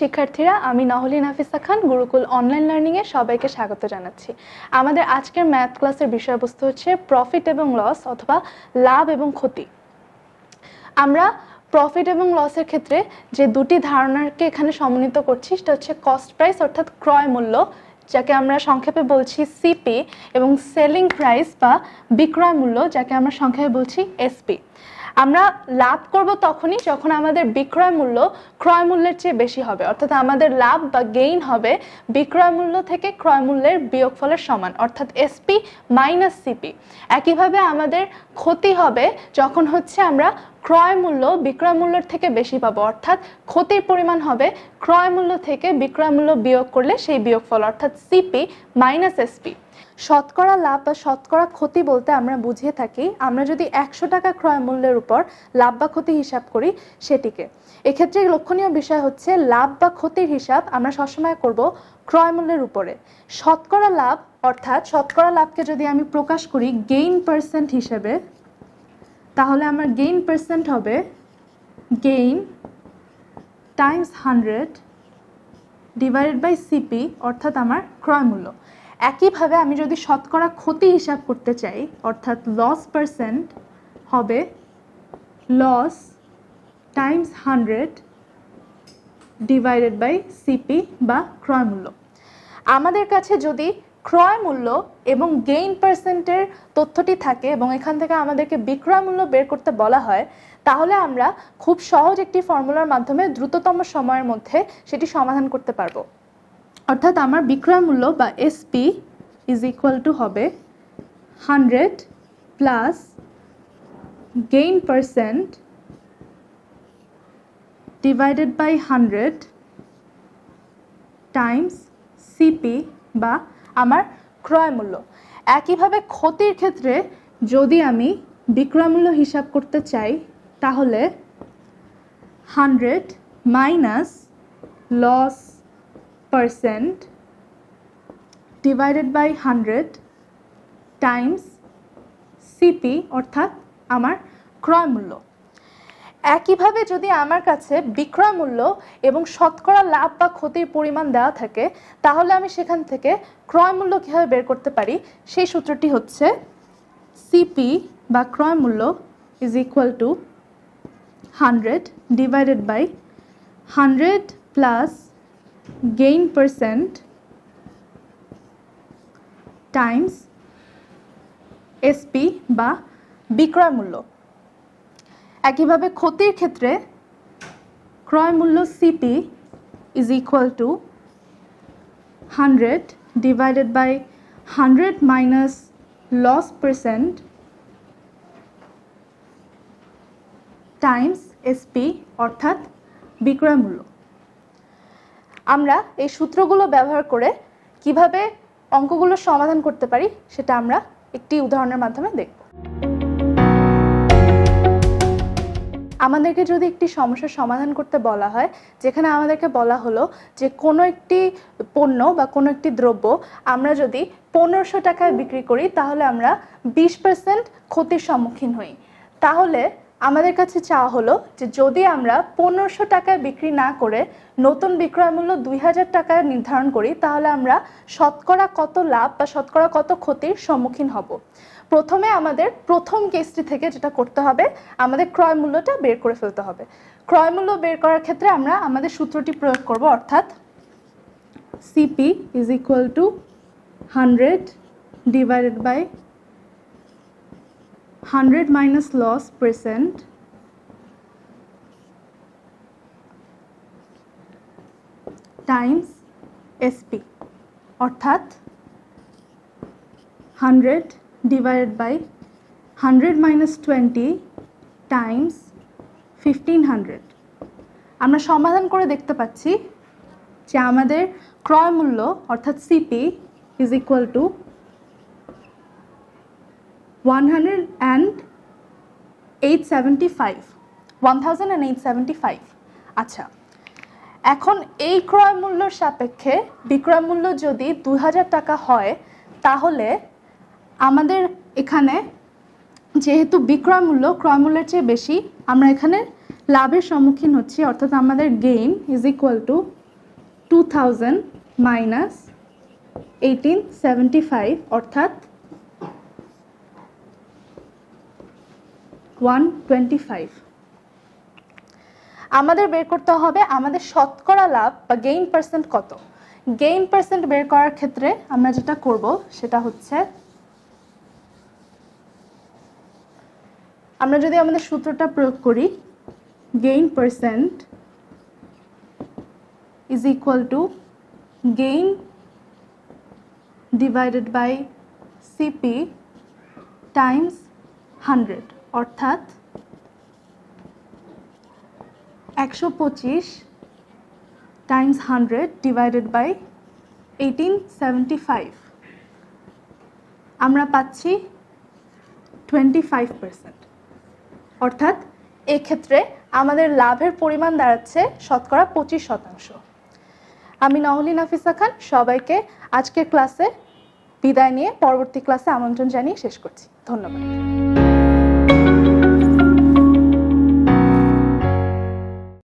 শিক্ষার্থীরা আমি নহলি নাফিসা খান গুরুকুল অনলাইন লার্নিংয়ে সবাইকে স্বাগত জানাচ্ছি আমাদের আজকের ম্যাথ ক্লাসের বিষয়বস্তু হচ্ছে প্রফিট এবং লস অথবা লাভ এবং ক্ষতি আমরা প্রফিট এবং লসের ক্ষেত্রে যে দুটি ধারণাকে এখানে সমন্বিত করছি সেটা হচ্ছে কস্ট প্রাইস অর্থাৎ ক্রয় মূল্য যাকে আমরা সংক্ষেপে বলছি সিপি এবং সেলিং প্রাইস বা বিক্রয় মূল্য যাকে আমরা সংক্ষেপে বলছি এসপি আমরা লাভ করব তখনই যখন আমাদের বিক্রয় মূল্য ক্রয় মূল্যের চেয়ে বেশি হবে অর্থাৎ আমাদের লাভ বা গেইন হবে বিক্রয় মূল্য থেকে ক্রয় মূল্যের বিয়োগফলের সমান অর্থাৎ এসপি মাইনাস সিপি একইভাবে আমাদের ক্ষতি হবে যখন হচ্ছে আমরা ক্রয় মূল্য বিক্রয় মূল্যের থেকে বেশি পাবো অর্থাৎ ক্ষতির পরিমাণ হবে ক্রয় মূল্য থেকে বিক্রয় মূল্য বিয়োগ করলে সেই বিয়োগফল অর্থাৎ সিপি মাইনাস এসপি শতকরা লাভ বা শতকরা ক্ষতি বলতে আমরা বুঝিয়ে থাকি আমরা যদি একশো টাকা ক্রয় মূল্যের উপর লাভ বা ক্ষতি হিসাব করি সেটিকে এক্ষেত্রে লক্ষণীয় বিষয় হচ্ছে লাভ বা ক্ষতির হিসাব আমরা সবসময় করব ক্রয় মূল্যের উপরে শতকরা লাভ অর্থাৎ শতকরা লাভকে যদি আমি প্রকাশ করি গেইন পার্সেন্ট হিসেবে তাহলে আমার গেইন পার্সেন্ট হবে gain times hundred divided by CP অর্থাৎ আমার ক্রয় মূল্য একইভাবে আমি যদি শতকরা ক্ষতি হিসাব করতে চাই অর্থাৎ লস পার্সেন্ট হবে loss times hundred divided by CP বা ক্রয়মূল্য আমাদের কাছে যদি ক্রয় মূল্য এবং গেইন পার্সেন্টের তথ্যটি থাকে এবং এখান থেকে আমাদেরকে বিক্রয় মূল্য বের করতে বলা হয় তাহলে আমরা খুব সহজ একটি ফর্মুলার মাধ্যমে দ্রুততম সময়ের মধ্যে সেটি সমাধান করতে পারবো অর্থাৎ আমার বিক্রয় মূল্য বা এসপি ইজ ইকুয়াল টু হবে hundred plus gain percent divided by hundred times CP বা আমার ক্রয় মূল্য একইভাবে ক্ষতির ক্ষেত্রে যদি আমি বিক্রয় মূল্য হিসাব করতে চাই তাহলে hundred minus loss percent divided by hundred times CP অর্থাৎ আমার ক্রয় মূল্য একইভাবে যদি আমার কাছে বিক্রয় মূল্য এবং শতকরা লাভ বা ক্ষতির পরিমাণ দেওয়া থাকে তাহলে আমি সেখান থেকে ক্রয় মূল্য কীভাবে বের করতে পারি সেই সূত্রটি হচ্ছে সিপি বা ক্রয় মূল্য is equal to hundred divided by hundred plus gain percent times SP বা বিক্রয় মূল্য একইভাবে ক্ষতির ক্ষেত্রে ক্রয় মূল্য CP is equal to hundred divided by hundred minus loss percent times SP অর্থাৎ বিক্রয় মূল্য আমরা এই সূত্রগুলো ব্যবহার করে কিভাবে অঙ্কগুলো সমাধান করতে পারি সেটা আমরা একটি উদাহরণের মাধ্যমে দেখব আমাদেরকে যদি একটি সমস্যার সমাধান করতে বলা হয় যেখানে আমাদেরকে বলা হলো যে কোনো একটি পণ্য বা কোনো একটি দ্রব্য আমরা যদি পনেরোশো টাকায় বিক্রি করি তাহলে আমরা বিশ পার্সেন্ট ক্ষতির সম্মুখীন হই তাহলে আমাদের কাছে চাওয়া হলো যে যদি আমরা পনেরোশো টাকায় বিক্রি না করে নতুন বিক্রয় মূল্য দুই হাজার টাকা নির্ধারণ করি তাহলে আমরা শতকরা কত লাভ বা শতকরা কত ক্ষতির সম্মুখীন হব প্রথমে আমাদের প্রথম কেসটি থেকে যেটা করতে হবে আমাদের ক্রয় মূল্যটা বের করে ফেলতে হবে ক্রয় মূল্য বের করার ক্ষেত্রে আমরা আমাদের সূত্রটি প্রয়োগ করব অর্থাৎ CP is equal to hundred divided by 100 minus loss percent times SP অর্থাৎ hundred divided by hundred minus twenty times fifteen hundred আমরা সমাধান করে দেখতে পাচ্ছি যে আমাদের ক্রয় মূল্য অর্থাৎ সিপি ইজ ইকুয়াল টু 1875 আচ্ছা এখন এই ক্রয় মূল্যর সাপেক্ষে বিক্রয় মূল্য যদি দু টাকা হয় তাহলে আমাদের এখানে যেহেতু বিক্রয় মূল্য ক্রয় মূল্যের চেয়ে বেশি আমরা এখানে লাভের সম্মুখীন হচ্ছি অর্থাৎ আমাদের gain is equal to two thousand minus eighteen seventy five অর্থাৎ ওয়ান টোয়েন্টি ফাইভ আমাদের বের করতে হবে আমাদের শতকরা লাভ বা গেইন পার্সেন্ট কত গেইন পার্সেন্ট বের করার ক্ষেত্রে আমরা যেটা করব সেটা হচ্ছে আমরা যদি আমাদের সূত্রটা প্রয়োগ করি gain percent is equal to gain divided by CP times hundred অর্থাৎ একশো পঁচিশ times hundred divided by eighteen seventy five আমরা পাচ্ছি টোয়েন্টি ফাইভ পার্সেন্ট অর্থাৎ এক্ষেত্রে আমাদের লাভের পরিমাণ দাঁড়াচ্ছে শতকরা পঁচিশ শতাংশ আমি নহলি নাফিসা খান সবাইকে আজকের ক্লাসে বিদায় নিয়ে পরবর্তী ক্লাসে আমন্ত্রণ জানিয়ে শেষ করছি ধন্যবাদ